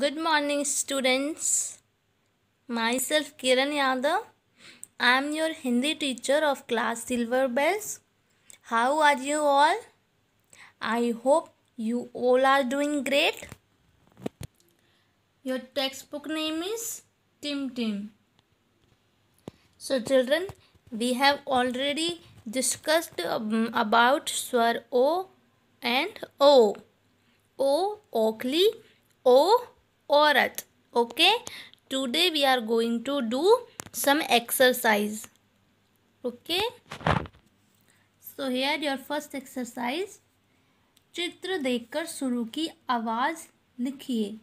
Good morning students. Myself Kiran Yadav. I am your Hindi teacher of class Silver Bells. How are you all? I hope you all are doing great. Your textbook name is Tim Tim. So children, we have already discussed um, about Swar O and O. O, Oakley, O, औरत okay today we are going to do some exercise okay so here your first exercise चित्र देखकर शुरू की आवाज़ लिखिए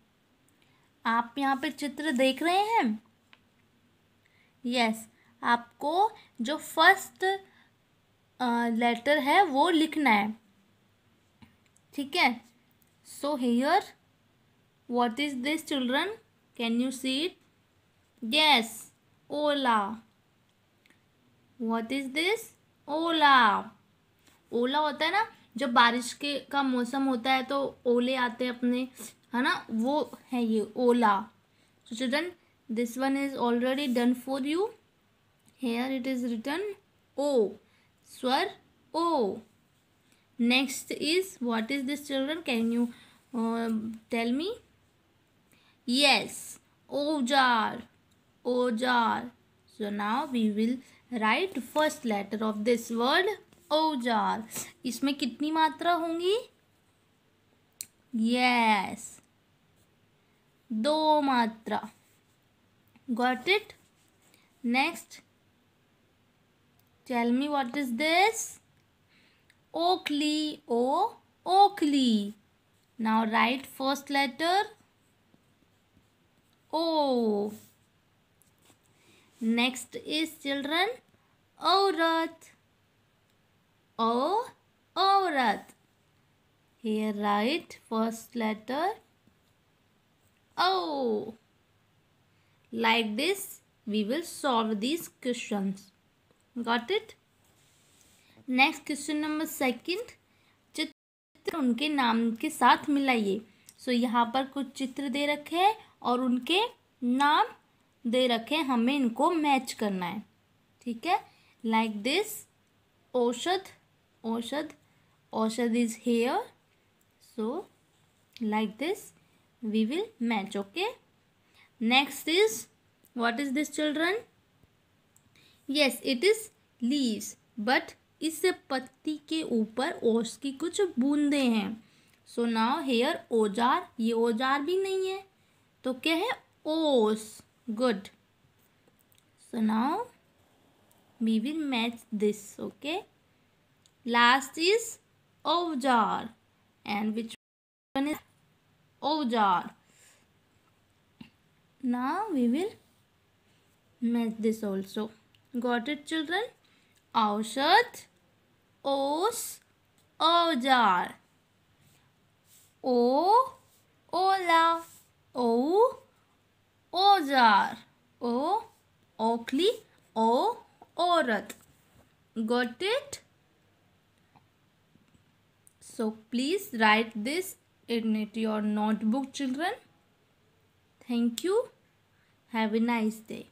आप यहाँ पे चित्र देख रहे हैं यस yes, आपको जो फर्स्ट लेटर है वो लिखना है ठीक है so here what is this children can you see it yes ola what is this ओला ओला होता है ना जब बारिश के का मौसम होता है तो ओले आते हैं अपने है ना वो है ये ओला so children this one is already done for you here it is written ओ स्वर ओ next is what is this children can you tell me Yes, Ojar. Ojar. So now we will write first letter of this word Ojar. isme kitni matra hongi Yes. do matra Got it? Next. Tell me what is this? Oakley. O. Oakley. Now write first letter. loaf next is children aurat o aurat here write first letter o like this we will solve these questions got it next question number second चित्र उनके नाम के साथ मिलाइए सो so, यहाँ पर कुछ चित्र दे रखे हैं और उनके नाम दे रखे हमें इनको मैच करना है ठीक है लाइक दिस औषध औषध औषध is here so like this we will match okay next is what is this children yes it is leaf but इस पत्ती के ऊपर ओस की कुछ बूंदे हैं सो नाउ हेयर ओजार ये ओजार भी नहीं है तो क्या है O's. Good. So now we will match this. Okay. Last is Ojar. And which one is Ojar? Now we will match this also. Got it children? Aushat, Os, Ojar. O औजार ओ ओखली ओ औरत got it so please write this in your notebook children thank you have a nice day